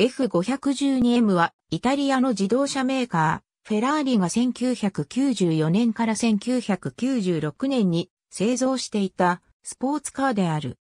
F512M はイタリアの自動車メーカー、フェラーリが1994年から1996年に製造していたスポーツカーである。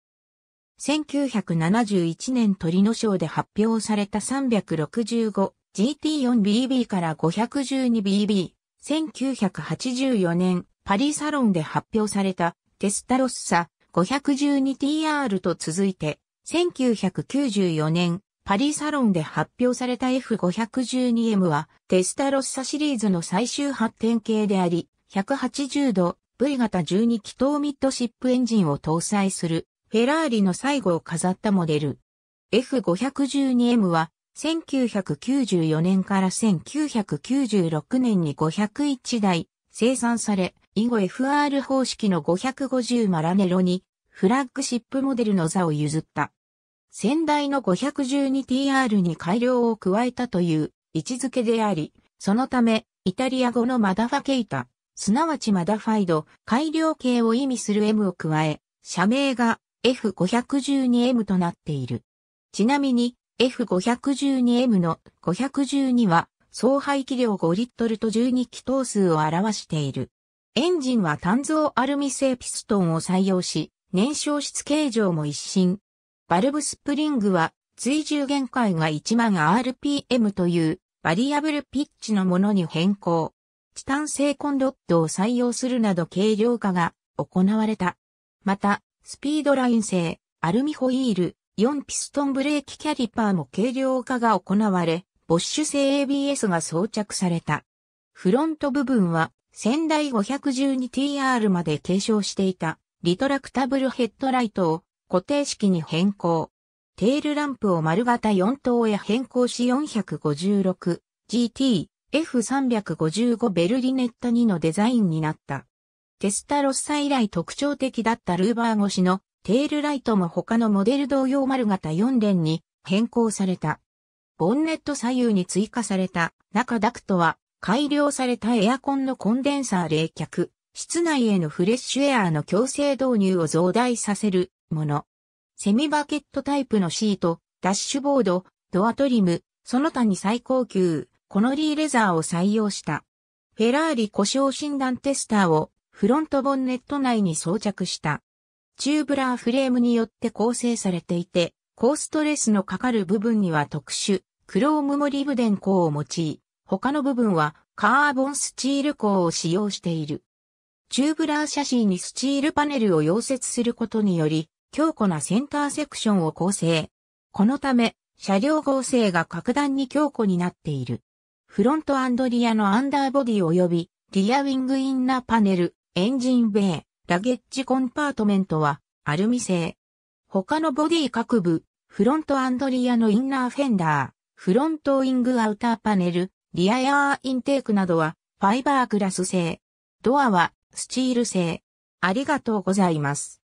1971年トリノショーで発表された 365GT4BB から 512BB、1984年パリサロンで発表されたテスタロッサ 512TR と続いて1994年パリサロンで発表された F512M はテスタロッサシリーズの最終発展系であり、180度 V 型12気筒ミッドシップエンジンを搭載するフェラーリの最後を飾ったモデル。F512M は1994年から1996年に501台生産され、以後 FR 方式の550マラネロにフラッグシップモデルの座を譲った。先代の 512TR に改良を加えたという位置づけであり、そのため、イタリア語のマダファケイタ、すなわちマダファイド、改良形を意味する M を加え、社名が F512M となっている。ちなみに F512M の512は総排気量5リットルと12気筒数を表している。エンジンは単造アルミ製ピストンを採用し、燃焼室形状も一新、バルブスプリングは追従限界が1万 RPM というバリアブルピッチのものに変更。チタン製コンロッドを採用するなど軽量化が行われた。また、スピードライン製アルミホイール4ピストンブレーキキャリパーも軽量化が行われ、ボッシュ製 ABS が装着された。フロント部分は仙台 512TR まで継承していたリトラクタブルヘッドライトを固定式に変更。テールランプを丸型4灯へ変更し 456GT F355 ベルリネッタ2のデザインになった。テスタロッサ以来特徴的だったルーバー越しのテールライトも他のモデル同様丸型4連に変更された。ボンネット左右に追加された中ダクトは改良されたエアコンのコンデンサー冷却、室内へのフレッシュエアーの強制導入を増大させるもの。セミバケットタイプのシート、ダッシュボード、ドアトリム、その他に最高級、コノリーレザーを採用した。フェラーリ故障診断テスターをフロントボンネット内に装着した。チューブラーフレームによって構成されていて、高ストレスのかかる部分には特殊、クロームモリブデン鋼を用い、他の部分はカーボンスチール鋼を使用している。チューブラー写真にスチールパネルを溶接することにより、強固なセンターセクションを構成。このため、車両合成が格段に強固になっている。フロントアンドリアのアンダーボディ及び、リアウィングインナーパネル、エンジンベイ、ラゲッジコンパートメントは、アルミ製。他のボディ各部、フロントアンドリアのインナーフェンダー、フロントウィングアウターパネル、リアエアーインテークなどは、ファイバーグラス製。ドアは、スチール製。ありがとうございます。